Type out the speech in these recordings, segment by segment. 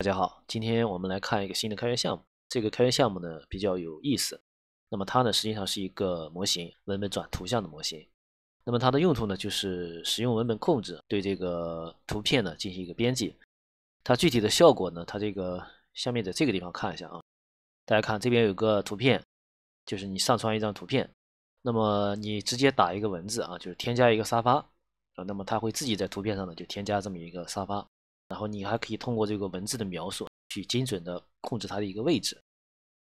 大家好，今天我们来看一个新的开源项目。这个开源项目呢比较有意思，那么它呢实际上是一个模型文本转图像的模型。那么它的用途呢就是使用文本控制对这个图片呢进行一个编辑。它具体的效果呢，它这个下面在这个地方看一下啊。大家看这边有个图片，就是你上传一张图片，那么你直接打一个文字啊，就是添加一个沙发啊，那么它会自己在图片上呢就添加这么一个沙发。然后你还可以通过这个文字的描述去精准的控制它的一个位置，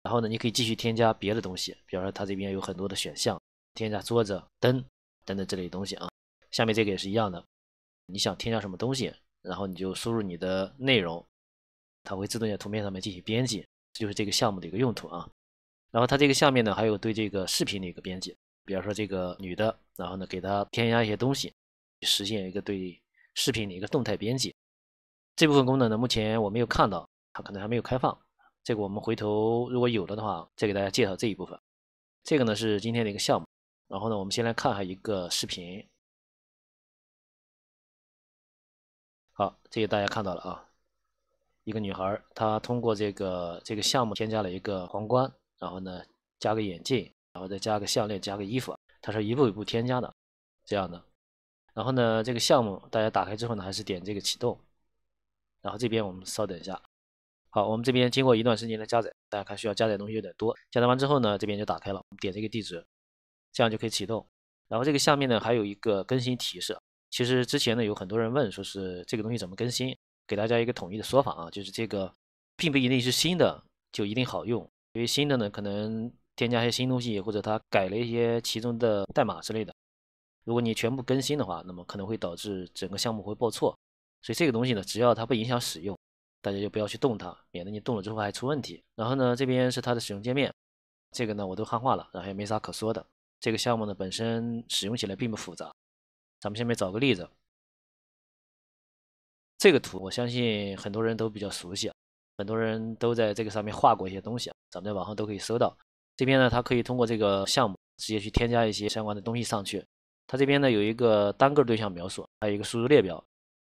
然后呢，你可以继续添加别的东西，比方说它这边有很多的选项，添加桌子、灯等等这类东西啊。下面这个也是一样的，你想添加什么东西，然后你就输入你的内容，它会自动在图片上面进行编辑。这就是这个项目的一个用途啊。然后它这个下面呢，还有对这个视频的一个编辑，比方说这个女的，然后呢，给她添加一些东西，实现一个对视频的一个动态编辑。这部分功能呢，目前我没有看到，它可能还没有开放。这个我们回头如果有了的话，再给大家介绍这一部分。这个呢是今天的一个项目。然后呢，我们先来看下一个视频。好，这个大家看到了啊，一个女孩她通过这个这个项目添加了一个皇冠，然后呢加个眼镜，然后再加个项链，加个衣服，她是一步一步添加的，这样的。然后呢，这个项目大家打开之后呢，还是点这个启动。然后这边我们稍等一下，好，我们这边经过一段时间的加载，大家看需要加载东西有点多。加载完之后呢，这边就打开了，我们点这个地址，这样就可以启动。然后这个下面呢还有一个更新提示，其实之前呢有很多人问说是这个东西怎么更新，给大家一个统一的说法啊，就是这个并不一定是新的就一定好用，因为新的呢可能添加一些新东西或者它改了一些其中的代码之类的。如果你全部更新的话，那么可能会导致整个项目会报错。所以这个东西呢，只要它不影响使用，大家就不要去动它，免得你动了之后还出问题。然后呢，这边是它的使用界面，这个呢我都汉化了，然后也没啥可说的。这个项目呢本身使用起来并不复杂，咱们下面找个例子。这个图我相信很多人都比较熟悉，很多人都在这个上面画过一些东西，咱们在网上都可以搜到。这边呢，它可以通过这个项目直接去添加一些相关的东西上去。它这边呢有一个单个对象描述，还有一个输入列表。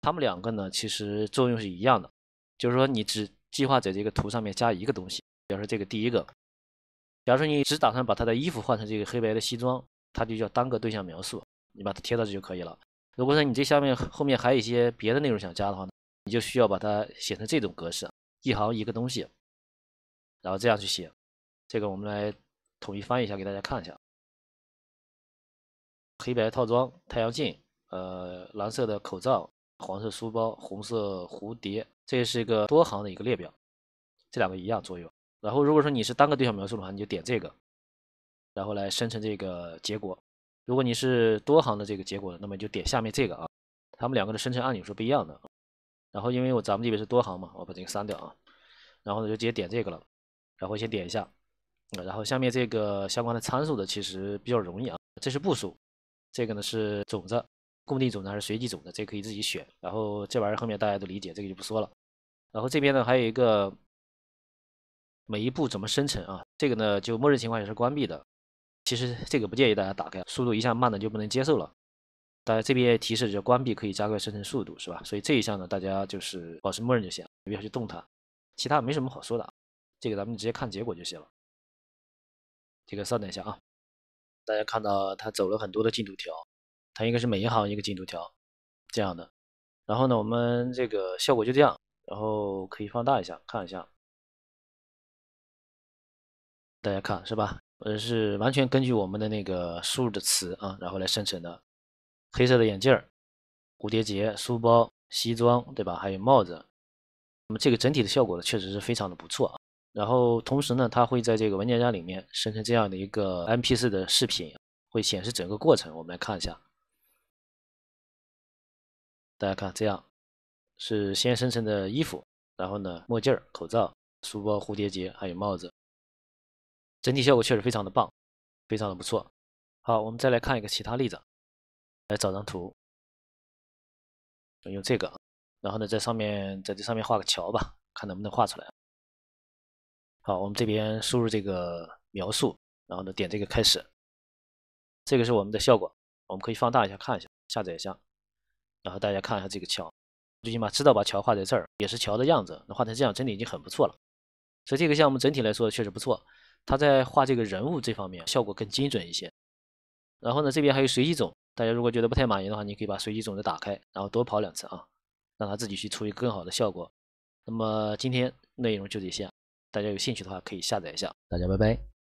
他们两个呢，其实作用是一样的，就是说你只计划在这个图上面加一个东西，比如说这个第一个，假如说你只打算把他的衣服换成这个黑白的西装，它就叫单个对象描述，你把它贴到这就可以了。如果说你这下面后面还有一些别的内容想加的话呢，你就需要把它写成这种格式，一行一个东西，然后这样去写。这个我们来统一翻译一下，给大家看一下：黑白套装、太阳镜、呃，蓝色的口罩。黄色书包，红色蝴蝶，这是一个多行的一个列表，这两个一样作用。然后如果说你是单个对象描述的话，你就点这个，然后来生成这个结果。如果你是多行的这个结果，那么你就点下面这个啊，他们两个的生成按钮是不一样的。然后因为我咱们这边是多行嘛，我把这个删掉啊，然后呢就直接点这个了，然后先点一下，然后下面这个相关的参数的其实比较容易啊，这是步数，这个呢是种子。固定组呢还是随机组的，这可以自己选。然后这玩意儿后面大家都理解，这个就不说了。然后这边呢还有一个每一步怎么生成啊？这个呢就默认情况也是关闭的。其实这个不建议大家打开，速度一下慢的就不能接受了。大家这边提示就关闭可以加快生成速度，是吧？所以这一项呢大家就是保持默认就行，不要去动它。其他没什么好说的，这个咱们直接看结果就行了。这个稍等一下啊，大家看到它走了很多的进度条。它应该是每一行一个进度条，这样的。然后呢，我们这个效果就这样，然后可以放大一下看一下。大家看是吧？呃，是完全根据我们的那个输入的词啊，然后来生成的。黑色的眼镜儿、蝴蝶结、书包、西装，对吧？还有帽子。那么这个整体的效果呢，确实是非常的不错。然后同时呢，它会在这个文件夹里面生成这样的一个 MP4 的视频，会显示整个过程。我们来看一下。大家看，这样是先生成的衣服，然后呢，墨镜、口罩、书包、蝴蝶结，还有帽子，整体效果确实非常的棒，非常的不错。好，我们再来看一个其他例子，来找张图，用这个，然后呢，在上面，在这上面画个桥吧，看能不能画出来。好，我们这边输入这个描述，然后呢，点这个开始，这个是我们的效果，我们可以放大一下看一下，下载一下。然后大家看一下这个桥，最起码知道把桥画在这儿也是桥的样子，那画成这样真的已经很不错了。所以这个项目整体来说确实不错，他在画这个人物这方面效果更精准一些。然后呢，这边还有随机种大家如果觉得不太满意的话，你可以把随机种子打开，然后多跑两次啊，让他自己去出一个更好的效果。那么今天内容就这些，大家有兴趣的话可以下载一下，大家拜拜。